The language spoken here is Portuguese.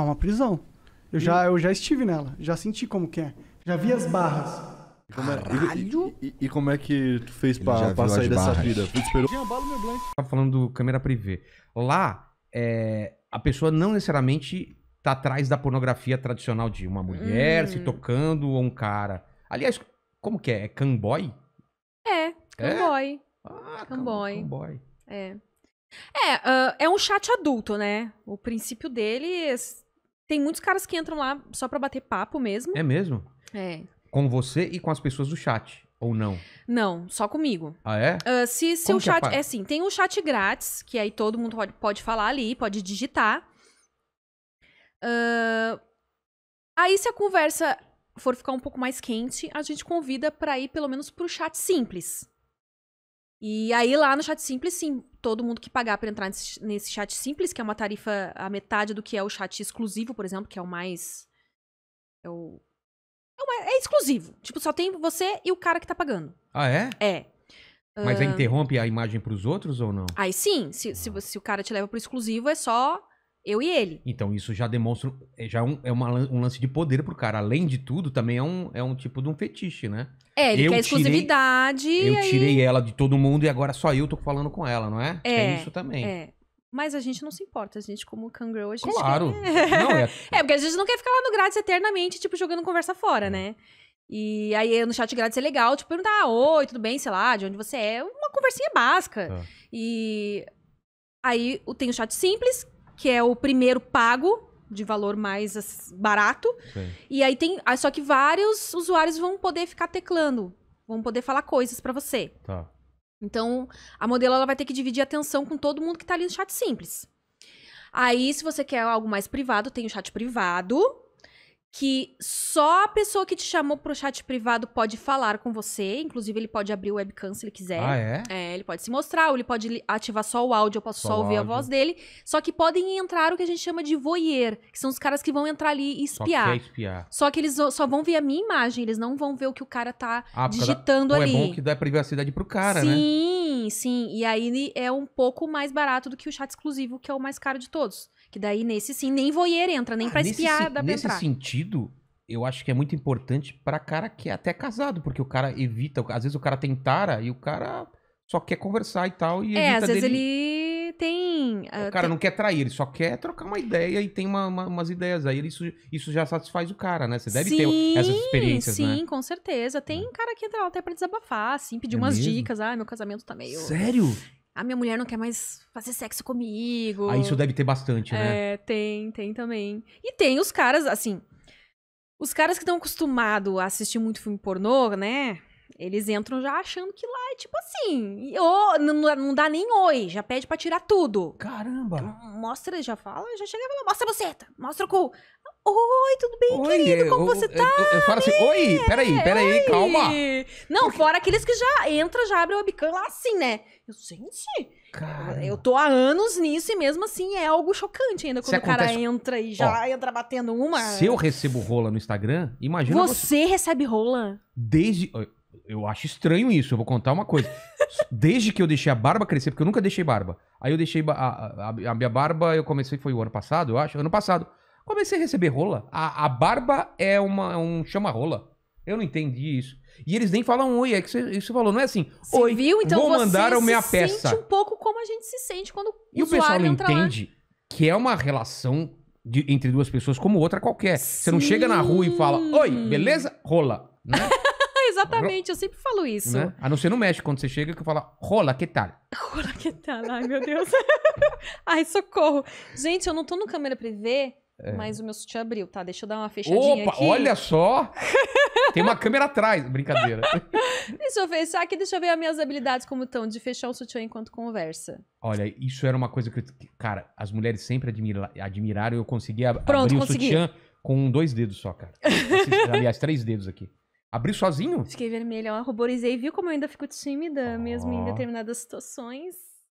é uma prisão. Eu, e... já, eu já estive nela, já senti como que é. Já vi as barras. É- Caralho! E, e, e, como é que tu fez pra, pra sair dessa barras. vida? Tu esperou? bala meu blank. Tá falando do câmera privê. Lá, é, a pessoa não necessariamente tá atrás da pornografia tradicional de uma mulher hum. se tocando ou um cara. Aliás, como que é? É camboy? É, é? camboy. Ah, é. é? Ah, camboy. camboy. É. É, uh, é um chat adulto, né? O princípio dele tem muitos caras que entram lá só pra bater papo mesmo. É mesmo? É. Com você e com as pessoas do chat, ou não? Não, só comigo. Ah, é? Ah, se se o é chat. É, É assim, tem um chat grátis, que aí todo mundo pode, pode falar ali, pode digitar. Ah, aí, se a conversa for ficar um pouco mais quente, a gente convida pra ir pelo menos pro chat simples. E aí, lá no chat simples, sim, todo mundo que pagar para entrar nesse, nesse chat simples, que é uma tarifa a metade do que é o chat exclusivo, por exemplo, que é o mais. É o. É, uma, é exclusivo. Tipo, só tem você e o cara que tá pagando. Ah, é? É. Mas aí interrompe a imagem para os outros ou não? Aí sim, se, se, se, o cara te leva pro exclusivo, é só eu e ele. Então isso já demonstra. É, já é um, é uma, um lance de poder pro cara. Além de tudo, também é um, é um tipo de um fetiche, né? É, ele eu quer exclusividade. Tirei, eu aí... tirei ela de todo mundo e agora só eu tô falando com ela, não é? É, é isso também. É. Mas a gente não se importa, a gente, como cangirl, a gente. Claro! Quer... Não, é... é, porque a gente não quer ficar lá no grátis eternamente, tipo, jogando conversa fora, é. né? E aí no chat grátis é legal, tipo, perguntar, ah, oi, tudo bem, sei lá, de onde você é, uma conversinha básica. É. E aí tem o chat simples, que é o primeiro pago, de valor mais barato. Sim. E aí tem. Ah, só que vários usuários vão poder ficar teclando, vão poder falar coisas para você. Tá. Então, a modelo ela vai ter que dividir a atenção com todo mundo que tá ali no chat simples. Aí, se você quer algo mais privado, tem o chat privado, que só a pessoa que te chamou pro chat privado pode falar com você. Inclusive, ele pode abrir o webcam se ele quiser. Ah, é? É, ele pode se mostrar, ou ele pode ativar só o áudio, eu posso só, só ouvir a voz dele. Só que podem entrar o que a gente chama de voyeur, que são os caras que vão entrar ali e espiar. Só, é espiar. só que eles só vão ver a minha imagem, eles não vão ver o que o cara tá ah, digitando da... É ali. é bom que dá privacidade pro cara, sim, né? Sim, sim. E aí é um pouco mais barato do que o chat exclusivo, que é o mais caro de todos. Que daí, nesse sim, nem voyeur entra, nem ah, pra espiar se, dá pra nesse entrar. sentido, eu acho que é muito importante para cara que é até casado, porque o cara evita. Às vezes o cara tem tara e o cara só quer conversar e tal. E é, às vezes dele... ele tem. Uh, o ah, cara tem... não quer trair, ele só quer trocar uma ideia e tem uma, uma, umas ideias. Aí isso, isso já satisfaz o cara, né? Você deve sim, ter essas experiências, sim, né? Sim, com certeza. Tem é. cara que entra lá até pra desabafar, assim, pedir é umas mesmo? dicas. Ah, meu casamento tá meio. Sério? a minha mulher não quer mais fazer sexo comigo. Ah, isso deve ter bastante, né? É, tem, tem também. E tem os caras, assim, os caras que estão acostumados a assistir muito filme pornô, né? Eles entram já achando que lá é tipo assim. Ou, não, não dá nem oi, já pede pra tirar tudo. Caramba! Mostra, já fala, já chega e fala: mostra a buceta, mostra o cu. Oi, tudo bem, oi, querido? É, Como eu, você é, tá? Eu, eu, falo assim, oi, peraí, peraí, oi. calma. Não, Porque... fora aqueles que já entra, já abre o webcam lá assim, né? Eu, gente, Cara, eu tô há anos nisso e mesmo assim é algo chocante ainda quando acontece... o cara entra e já Ó, entra batendo uma. Se eu recebo rola no Instagram, imagina. Você, você... recebe rola? Desde. Eu acho estranho isso, eu vou contar uma coisa. Desde que eu deixei a barba crescer, porque eu nunca deixei barba. Aí eu deixei a, a, a minha barba, eu comecei, foi o ano passado, eu acho. Ano passado. Comecei a receber rola. A, a barba é uma, é um chama-rola. Eu não entendi isso. E eles nem falam oi, é que você, você falou, não é assim. Você oi, viu? Então vou mandar você minha se peça. sente um pouco como a gente se sente quando E o pessoal não entende lá. que é uma relação de, entre duas pessoas como outra qualquer. Sim. Você não chega na rua e fala, oi, beleza? Rola. Né? exatamente, eu sempre falo isso. Né? A não ser no México, quando você chega, que fala rola, que tal? Rola, que tal? Ai, meu Deus. Ai, socorro. Gente, eu não tô no câmera privê, é. mas o meu sutiã abriu, tá? Deixa eu dar uma fechadinha Opa, aqui. olha só! Tem uma câmera atrás. Brincadeira. deixa eu fechar aqui, deixa eu ver as minhas habilidades como estão, de fechar o sutiã enquanto conversa. Olha, isso era uma coisa que, cara, as mulheres sempre admira, admiraram. Eu conseguia Pronto, abrir consegui. o sutiã com dois dedos só, cara. Aliás, três dedos aqui. Abrir sozinho? Fiquei vermelha, eu ruborizei. Viu como eu ainda fico tímida, oh. mesmo em determinadas situações?